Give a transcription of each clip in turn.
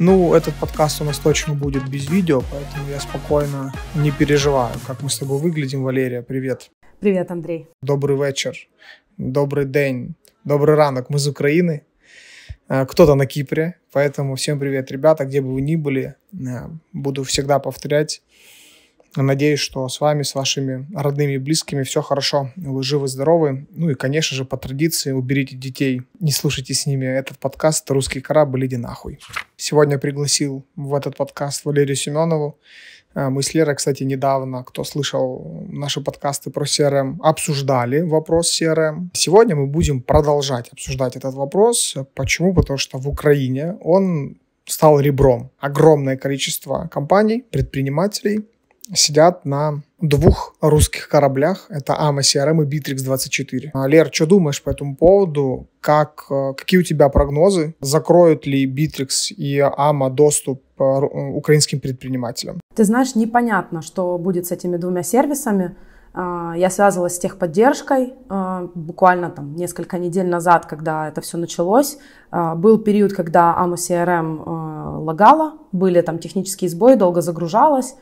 Ну, этот подкаст у нас точно будет без видео, поэтому я спокойно не переживаю, как мы с тобой выглядим. Валерия, привет. Привет, Андрей. Добрый вечер, добрый день, добрый ранок. Мы из Украины, э, кто-то на Кипре, поэтому всем привет, ребята, где бы вы ни были. Э, буду всегда повторять, Надеюсь, что с вами, с вашими родными и близкими все хорошо, вы живы, здоровы. Ну и, конечно же, по традиции уберите детей, не слушайте с ними этот подкаст «Русский корабль, иди нахуй». Сегодня пригласил в этот подкаст Валерию Семенову. Э, мы с Лерой, кстати, недавно, кто слышал наши подкасты про CRM, эм, обсуждали вопрос CRM. Эм. Сегодня мы будем продолжать обсуждать этот вопрос. Почему? Потому что в Украине он стал ребром. Огромное количество компаний, предпринимателей сидят на двух русских кораблях. Это АМА CRM эм и Bittrex24. А, Лер, что думаешь по этому поводу? Как, э, какие у тебя прогнозы? Закроют ли Битрикс и АМА доступ э, э, украинским предпринимателям? Ты знаешь, непонятно, что будет с этими двумя сервисами. А, я связывалась с техподдержкой а, буквально там несколько недель назад, когда это все началось. Был период, когда AMO CRM эм, лагала, были там технические сбои, долго загружалась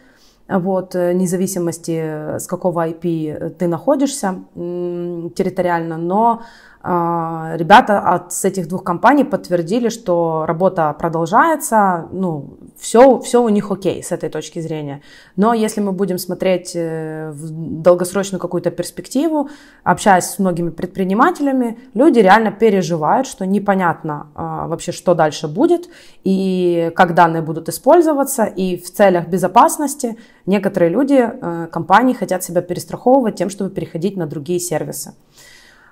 вот, э, независимости, э, с какого IP э, ты находишься территориально, но а, ребята от, с этих двух компаний подтвердили, что работа продолжается, ну, все, все у них окей с этой точки зрения. Но если мы будем смотреть э, в долгосрочную какую-то перспективу, общаясь с многими предпринимателями, люди реально переживают, что непонятно а, вообще, что дальше будет, и как данные будут использоваться, и в целях безопасности некоторые люди, э, компании хотят себя перестраховывать тем, чтобы переходить на другие сервисы.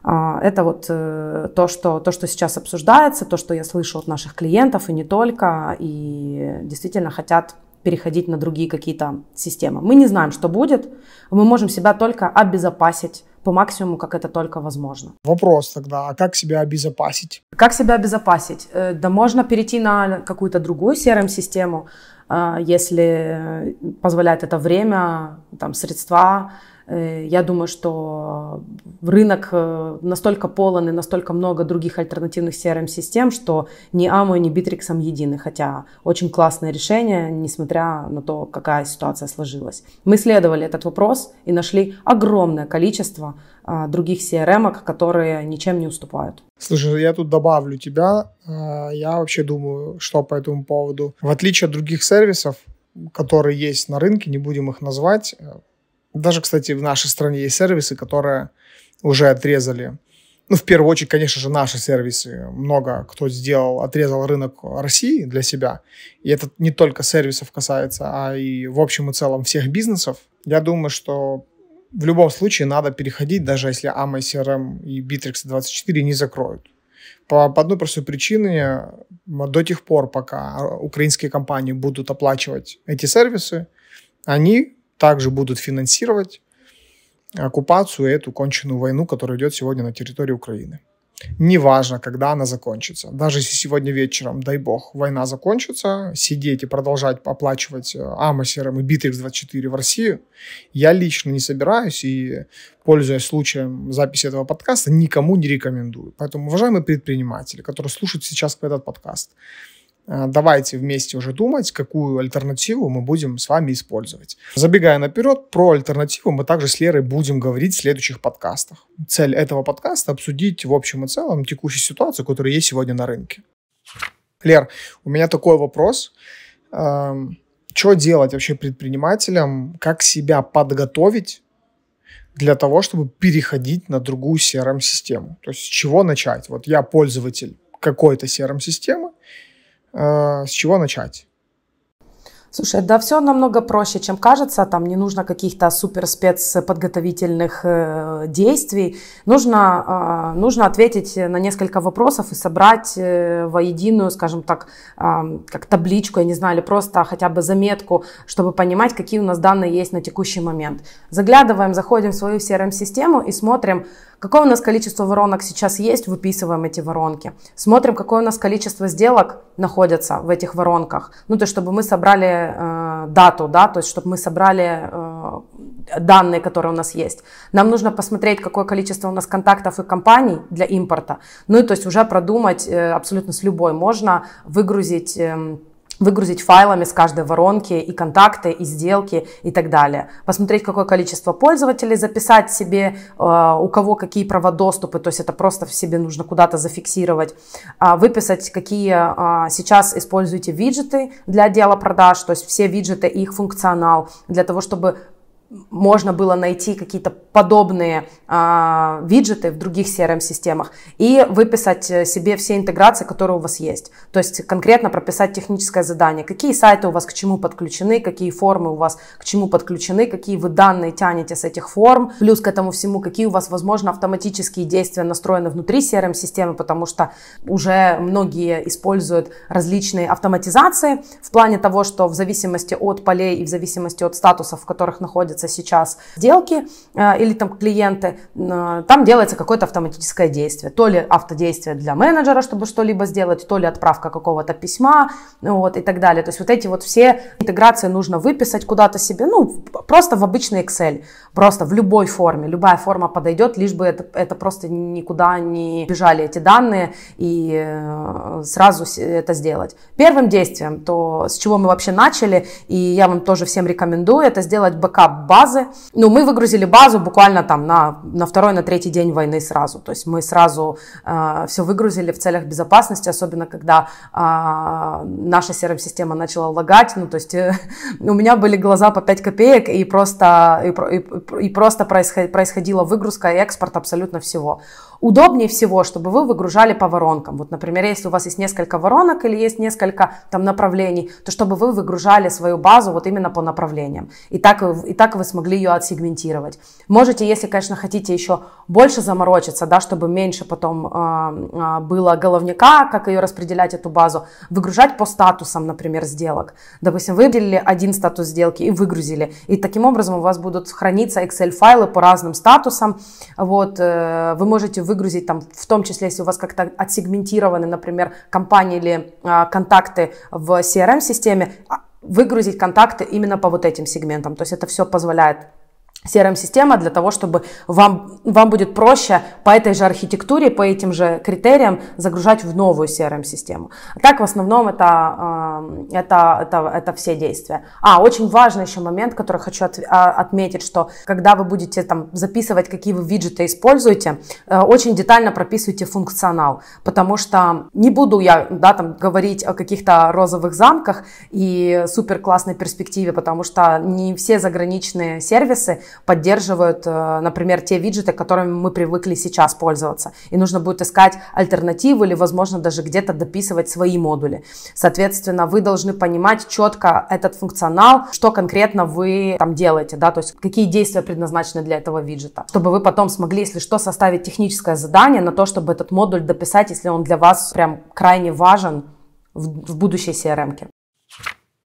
А, это вот э, то что, то, что сейчас обсуждается, то, что я слышу от наших клиентов и не только, и действительно хотят переходить на другие какие-то системы. Мы не знаем, что будет, мы можем себя только обезопасить по максимуму, как это только возможно. Вопрос тогда, а как себя обезопасить? Как себя обезопасить? Э, да можно перейти на какую-то другую CRM-систему, э, если позволяет это время, там, средства, Э, я думаю, что рынок э, настолько полон и настолько много других альтернативных CRM-систем, что ни Amo, ни Битриксом едины, хотя очень классное решение, несмотря на то, какая ситуация сложилась. Мы следовали этот вопрос и нашли огромное количество а, других CRM, которые ничем не уступают. Слушай, я тут добавлю тебя. А, я вообще думаю, что по этому поводу. В отличие от других сервисов, которые есть на рынке, не будем их назвать, э, даже, кстати, в нашей стране есть сервисы, которые уже отрезали. Ну, в первую очередь, конечно же, наши сервисы. Много кто сделал, отрезал рынок России для себя. И это не только сервисов касается, а и в общем и целом всех бизнесов. Я думаю, что в любом случае надо переходить, даже если AMA CRM и Bittrex24 эм, не закроют. По, по одной простой причине, до тех пор, пока украинские компании будут оплачивать эти сервисы, они также будут финансировать оккупацию, эту конченую войну, которая идет сегодня на территории Украины. Неважно, когда она закончится. Даже если сегодня вечером, дай бог, война закончится, сидеть и продолжать оплачивать э, Амосером и битрикс 24 в Россию, я лично не собираюсь и, пользуясь случаем записи этого подкаста, никому не рекомендую. Поэтому, уважаемые предприниматели, которые слушают сейчас этот подкаст, а, давайте вместе уже думать, какую альтернативу мы будем с вами использовать. Забегая наперед, про альтернативу мы также с Лерой будем говорить в следующих подкастах. Цель этого подкаста – обсудить в общем и целом текущую ситуацию, которая есть сегодня на рынке. Лер, у меня такой вопрос. Эм, Что делать вообще предпринимателям? Как себя подготовить для того, чтобы переходить на другую CRM-систему? То есть с чего начать? Вот я пользователь какой-то CRM-системы, Э, с чего начать? Слушай, да все намного проще, чем кажется. Там не нужно каких-то супер спецподготовительных э, э, действий. Нужно, э, нужно ответить на несколько вопросов и собрать э, воединую, скажем так, э, как табличку, я не знаю, или просто хотя бы заметку, чтобы понимать, какие у нас данные есть на текущий момент. Заглядываем, заходим в свою CRM-систему и смотрим, какое у нас количество воронок сейчас есть, выписываем эти воронки. Смотрим, какое у нас количество сделок находится в этих воронках. Ну, то есть, чтобы мы собрали э, дату, да, то есть чтобы мы собрали э, данные, которые у нас есть. Нам нужно посмотреть, какое количество у нас контактов и компаний для импорта. Ну и то есть уже продумать э, абсолютно с любой можно выгрузить. Э, выгрузить файлами с каждой воронки и контакты, и сделки и так далее. Посмотреть, какое количество пользователей, записать себе, э, у кого какие права доступы, то есть это просто в себе нужно куда-то зафиксировать, а, выписать, какие а, сейчас используете виджеты для отдела продаж, то есть все виджеты и их функционал, для того, чтобы можно было найти какие-то подобные а, виджеты в других CRM-системах и выписать э, себе все интеграции, которые у вас есть. То есть конкретно прописать техническое задание, какие сайты у вас к чему подключены, какие формы у вас к чему подключены, какие вы данные тянете с этих форм, плюс к этому всему, какие у вас, возможно, автоматические действия настроены внутри CRM-системы, потому что уже многие используют различные автоматизации в плане того, что в зависимости от полей и в зависимости от статусов, в которых находятся делаются сейчас сделки э, или там клиенты, э, там делается какое-то автоматическое действие. То ли автодействие для менеджера, чтобы что-либо сделать, то ли отправка какого-то письма ну вот, и так далее. То есть вот эти вот все интеграции нужно выписать куда-то себе, ну, просто в обычный Excel, просто в любой форме. Любая форма подойдет, лишь бы это, это просто никуда не бежали эти данные и э, сразу это сделать. Первым действием, то с чего мы вообще начали, и я вам тоже всем рекомендую, это сделать бэкап базы. Ну, мы выгрузили базу буквально там на, на второй, на третий день войны сразу. То есть мы сразу э, все выгрузили в целях безопасности, особенно когда э, наша CRM-система начала лагать. Ну, то есть э, у меня были глаза по 5 копеек, и просто, и, и, и просто происход, происходила выгрузка и экспорт абсолютно всего. Удобнее всего, чтобы вы выгружали по воронкам. Вот, например, если у вас есть несколько воронок или есть несколько там направлений, то чтобы вы выгружали свою базу вот именно по направлениям. И так, и так вы смогли ее отсегментировать. Можете, если, конечно, хотите еще больше заморочиться, да, чтобы меньше потом э, было головника, как ее распределять, эту базу, выгружать по статусам, например, сделок. Допустим, выделили один статус сделки и выгрузили. И таким образом у вас будут храниться Excel-файлы по разным статусам. Вот, э, вы можете выгрузить, там, в том числе, если у вас как-то отсегментированы, например, компании или а, контакты в CRM-системе, а, выгрузить контакты именно по вот этим сегментам. То есть это все позволяет CRM-система для того, чтобы вам, вам будет проще по этой же архитектуре, по этим же критериям загружать в новую CRM-систему. так в основном это, эм, это, это, это все действия. А, очень важный еще момент, который хочу от, а, отметить, что когда вы будете там записывать, какие вы виджеты используете, э, очень детально прописывайте функционал, потому что не буду я да, там, говорить о каких-то розовых замках и супер классной перспективе, потому что не все заграничные сервисы поддерживают, э, например, те виджеты, которыми мы привыкли сейчас пользоваться. И нужно будет искать альтернативы или, возможно, даже где-то дописывать свои модули. Соответственно, вы должны понимать четко этот функционал, что конкретно вы там делаете, да, то есть какие действия предназначены для этого виджета, чтобы вы потом смогли, если что, составить техническое задание на то, чтобы этот модуль дописать, если он для вас прям крайне важен в, в будущей CRM. -ке.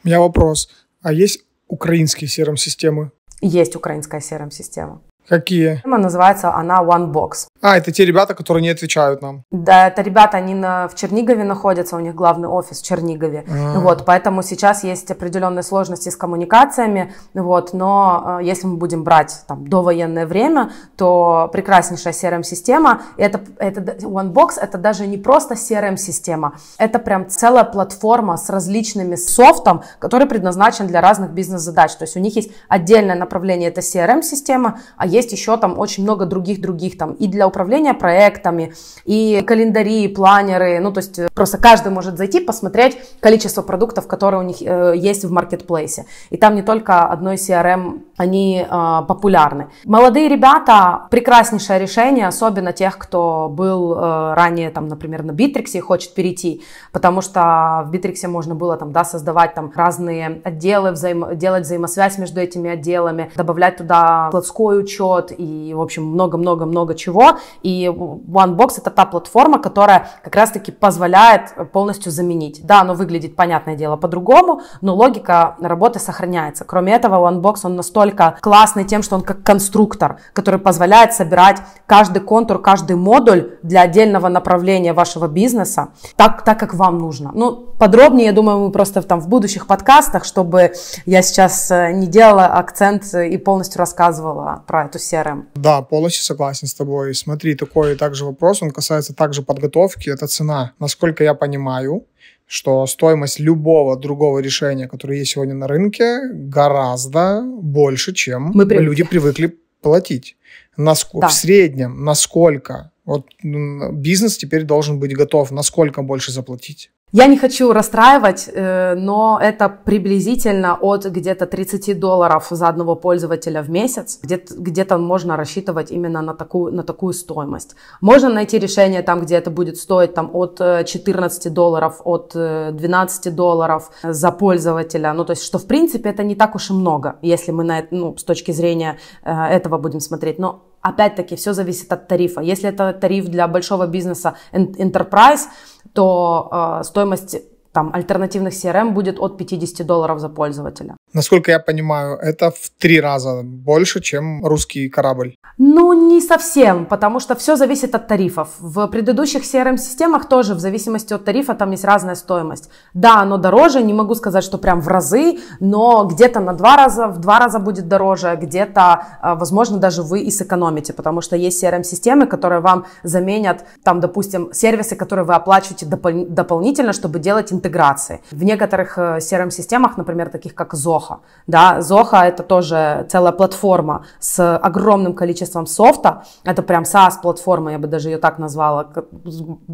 У меня вопрос. А есть украинские CRM-системы? Есть украинская CRM-система. Какие? Она называется она OneBox. А, это те ребята, которые не отвечают нам. Да, это ребята, они на, в Чернигове находятся, у них главный офис в Чернигове. А-а-а. Вот, поэтому сейчас есть определенные сложности с коммуникациями, вот, но э, если мы будем брать там довоенное время, то прекраснейшая CRM-система, это, это OneBox, это даже не просто CRM-система, это прям целая платформа с различными софтом, который предназначен для разных бизнес-задач. То есть у них есть отдельное направление, это CRM-система, а есть еще там очень много других-других там и для управление проектами, и календари, и планеры. Ну, то есть э, просто каждый может зайти, посмотреть количество продуктов, которые у них э, есть в маркетплейсе. И там не только одной CRM они а, популярны. Молодые ребята – прекраснейшее решение, особенно тех, кто был э, ранее, там, например, на Битриксе и хочет перейти, потому что в Битриксе можно было там, да, создавать там разные отделы, взаим... делать взаимосвязь между этими отделами, добавлять туда складской учет и, в общем, много-много-много чего и OneBox это та платформа, которая как раз-таки позволяет полностью заменить. Да, оно выглядит, понятное дело, по-другому, но логика работы сохраняется. Кроме этого, OneBox, он настолько классный тем, что он как конструктор, который позволяет собирать каждый контур, каждый модуль для отдельного направления вашего бизнеса так, так как вам нужно. Ну, подробнее, я думаю, мы просто там в будущих подкастах, чтобы я сейчас э, не делала акцент и полностью рассказывала про эту CRM. Да, полностью согласен с тобой. Смотри, такой также вопрос, он касается также подготовки, это цена. Насколько я понимаю, что стоимость любого другого решения, которое есть сегодня на рынке, гораздо больше, чем Мы привыкли. люди привыкли платить. Наск... Да. В среднем, насколько вот бизнес теперь должен быть готов, насколько больше заплатить? Я не хочу расстраивать, э, но это приблизительно от где-то 30 долларов за одного пользователя в месяц. Где-то, где-то можно рассчитывать именно на такую, на такую стоимость. Можно найти решение там, где это будет стоить там, от 14 э, долларов, от 12 э, долларов за пользователя. Ну, то есть, что в принципе это не так уж и много, если мы на, ну, с точки зрения этого будем смотреть. Но Опять-таки, все зависит от тарифа. Если это тариф для большого бизнеса Enterprise, то э, стоимость там, альтернативных CRM будет от 50 долларов за пользователя. Насколько я понимаю, это в три раза больше, чем русский корабль. Ну, не совсем, потому что все зависит от тарифов. В предыдущих CRM-системах тоже в зависимости от тарифа там есть разная стоимость. Да, оно дороже, не могу сказать, что прям в разы, но где-то на два раза, в два раза будет дороже, где-то, а, возможно, даже вы и сэкономите, потому что есть CRM-системы, которые вам заменят, там, допустим, сервисы, которые вы оплачиваете допол- дополнительно, чтобы делать интеграции. В некоторых э, CRM-системах, например, таких как Zoho, Zoho. Да, Zoho это тоже целая платформа с огромным количеством софта. Это прям SaaS-платформа, я бы даже ее так назвала.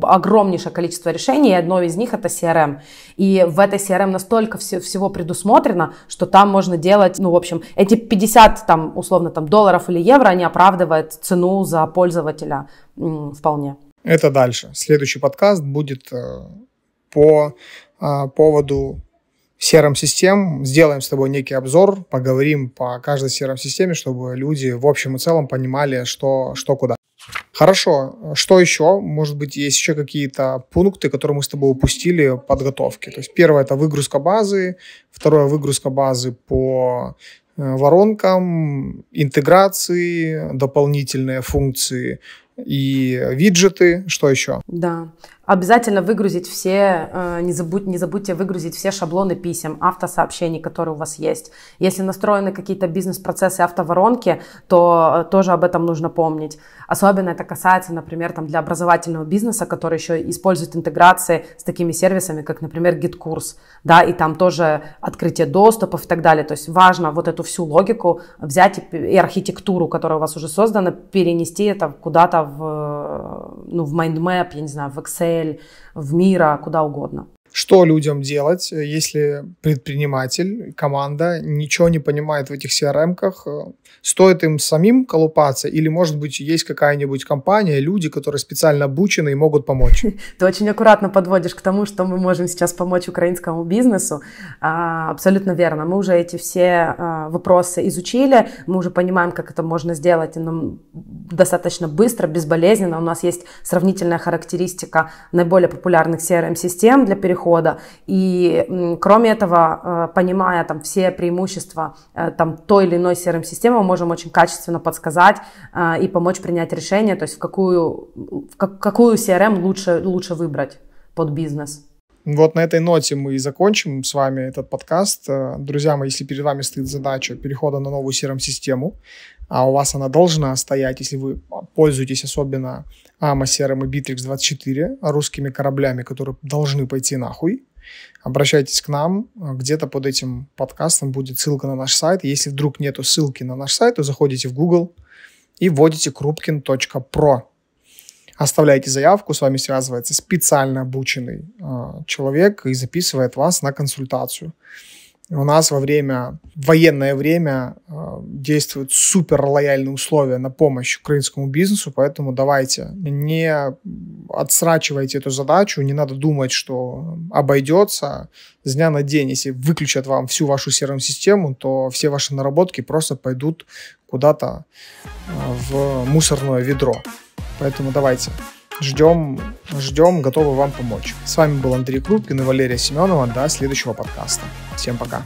Огромнейшее количество решений, и одно из них это CRM. И в этой CRM настолько все, всего предусмотрено, что там можно делать, ну, в общем, эти 50, там, условно, там, долларов или евро, они оправдывают цену за пользователя вполне. Это дальше. Следующий подкаст будет э, по э, поводу CRM-систем, сделаем с тобой некий обзор, поговорим по каждой CRM-системе, чтобы люди в общем и целом понимали, что, что куда. Хорошо, что еще? Может быть, есть еще какие-то пункты, которые мы с тобой упустили подготовки. То есть первое – это выгрузка базы, второе – выгрузка базы по э, воронкам, интеграции, дополнительные функции – и виджеты, что еще? Да. Обязательно выгрузить все, э, не, забудь, не забудьте выгрузить все шаблоны писем, автосообщений, которые у вас есть. Если настроены какие-то бизнес-процессы автоворонки, то э, тоже об этом нужно помнить. Особенно это касается, например, там, для образовательного бизнеса, который еще использует интеграции с такими сервисами, как, например, GitKurs, да, и там тоже открытие доступов и так далее. То есть важно вот эту всю логику взять и архитектуру, которая у вас уже создана, перенести это куда-то в, э, ну, в MindMap, я не знаю, в Excel, в Мира, куда угодно. Что людям делать, э, если предприниматель, команда ничего не понимает в этих CRM-ках? Э, стоит им самим колупаться или, может быть, есть какая-нибудь компания, люди, которые специально обучены и могут помочь? Ты очень аккуратно подводишь к тому, что мы можем сейчас помочь украинскому бизнесу. А, абсолютно верно. Мы уже эти все а, вопросы изучили, мы уже понимаем, как это можно сделать но достаточно быстро, безболезненно. У нас есть сравнительная характеристика наиболее популярных CRM-систем для перехода перехода. И кроме этого, э, понимая там все преимущества э, там той или иной CRM системы, мы можем очень качественно подсказать э, и помочь принять решение, то есть в какую, в какую CRM лучше, лучше выбрать под бизнес. Вот на этой ноте мы и закончим с вами этот подкаст. Друзья мои, если перед вами стоит задача перехода на новую CRM-систему, а у вас она должна стоять, если вы пользуетесь особенно АМА, и Битрикс-24, русскими кораблями, которые должны пойти нахуй, обращайтесь к нам, где-то под этим подкастом будет ссылка на наш сайт. Если вдруг нету ссылки на наш сайт, то заходите в Google и вводите крупкин.про. Оставляйте заявку, с вами связывается специально обученный э, человек и записывает вас на консультацию. У нас во время, военное время э, действуют супер лояльные условия на помощь украинскому бизнесу, поэтому давайте не отсрачивайте эту задачу, не надо думать, что обойдется. С дня на день, если выключат вам всю вашу серверную систему, то все ваши наработки просто пойдут куда-то э, в мусорное ведро. Поэтому давайте Ждем, ждем, готовы вам помочь. С вами был Андрей Крупкин и Валерия Семенова. До следующего подкаста. Всем пока.